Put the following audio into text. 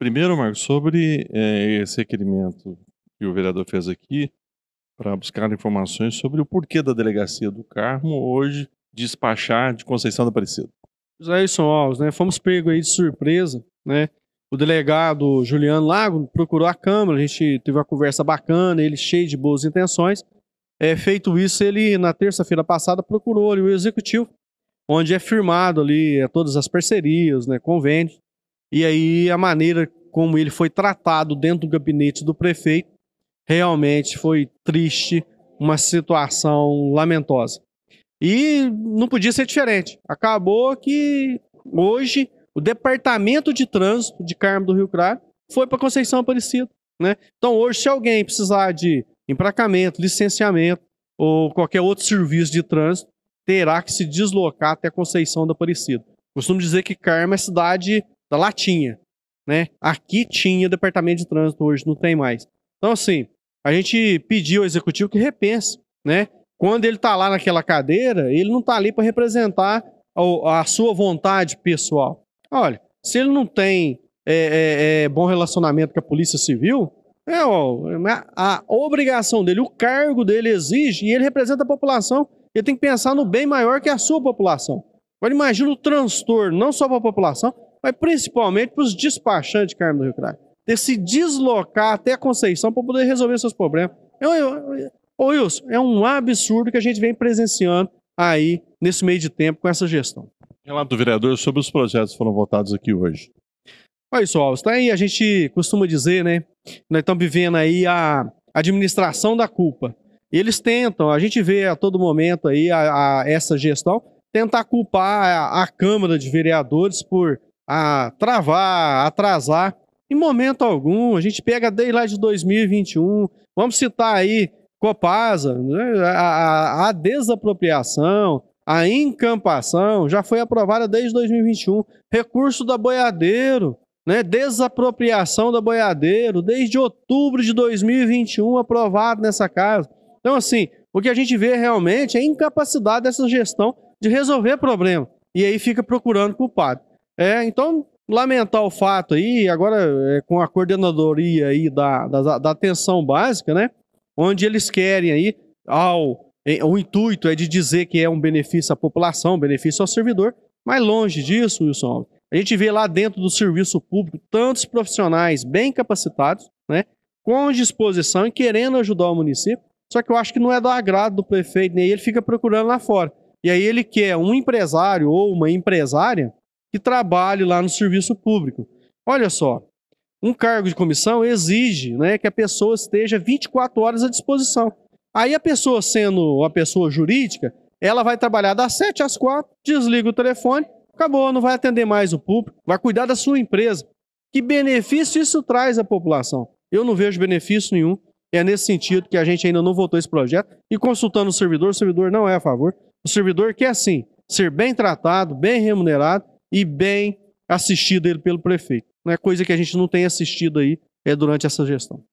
Primeiro, Marcos, sobre é, esse requerimento que o vereador fez aqui para buscar informações sobre o porquê da delegacia do Carmo hoje despachar de Conceição Aparecido. Aparecida. Jairson Alves, né? Fomos pegos aí de surpresa, né? O delegado Juliano Lago procurou a Câmara, a gente teve uma conversa bacana, ele cheio de boas intenções. É, feito isso, ele, na terça-feira passada, procurou ali, o Executivo, onde é firmado ali é, todas as parcerias, né, convênios, e aí a maneira como ele foi tratado dentro do gabinete do prefeito realmente foi triste, uma situação lamentosa. E não podia ser diferente. Acabou que hoje o departamento de trânsito de Carmo do Rio Claro foi para Conceição Aparecida, né? Então hoje se alguém precisar de empracamento, licenciamento ou qualquer outro serviço de trânsito, terá que se deslocar até Conceição da Aparecida. Costumo dizer que Carmo é cidade da latinha, né? Aqui tinha departamento de trânsito, hoje não tem mais. Então, assim, a gente pediu ao executivo que repense, né? Quando ele está lá naquela cadeira, ele não está ali para representar a, a, sua vontade pessoal. Olha, se ele não tem é, é, é, bom relacionamento com a Polícia Civil, é, ó, a, a obrigação dele, o cargo dele exige, e ele representa a população, ele tem que pensar no bem maior que a sua população. Agora imagina o transtorno, não só para a população, mas principalmente para os despachantes de Carmo do Rio Claro. Ter se deslocar até a Conceição para poder resolver seus problemas. Eu, eu, eu, ô Wilson, é um absurdo que a gente vem presenciando aí nesse meio de tempo com essa gestão. Relato do vereador sobre os projetos que foram votados aqui hoje. Olha isso, Alves, tá aí, a gente costuma dizer, né? Nós estamos vivendo aí a administração da culpa. Eles tentam, a gente vê a todo momento aí a, a essa gestão tentar culpar a, a Câmara de Vereadores por a travar, atrasar. Em momento algum, a gente pega desde lá de 2021, vamos citar aí Copasa, né? a, a, a desapropriação, a encampação já foi aprovada desde 2021. Recurso da boiadeiro, né? desapropriação da boiadeiro, desde outubro de 2021 aprovado nessa casa. Então, assim, o que a gente vê realmente é a incapacidade dessa gestão de resolver problema. E aí fica procurando culpado. É, então, lamentar o fato aí, agora é, com a coordenadoria aí da, da, da atenção básica, né? Onde eles querem aí, ao, o intuito é de dizer que é um benefício à população, benefício ao servidor, mas longe disso, Wilson, a gente vê lá dentro do serviço público tantos profissionais bem capacitados, né? Com disposição e querendo ajudar o município, só que eu acho que não é do agrado do prefeito, nem né? ele fica procurando lá fora. E aí ele quer um empresário ou uma empresária que trabalhe lá no serviço público. Olha só, um cargo de comissão exige né, que a pessoa esteja 24 horas à disposição. Aí a pessoa, sendo uma pessoa jurídica, ela vai trabalhar das 7 às 4, desliga o telefone, acabou, não vai atender mais o público, vai cuidar da sua empresa. Que benefício isso traz à população? Eu não vejo benefício nenhum. É nesse sentido que a gente ainda não votou esse projeto. E consultando o servidor, o servidor não é a favor. O servidor quer sim ser bem tratado, bem remunerado e bem ele pelo prefeito. Não é coisa que a gente não tem assistido aí é durante essa gestão.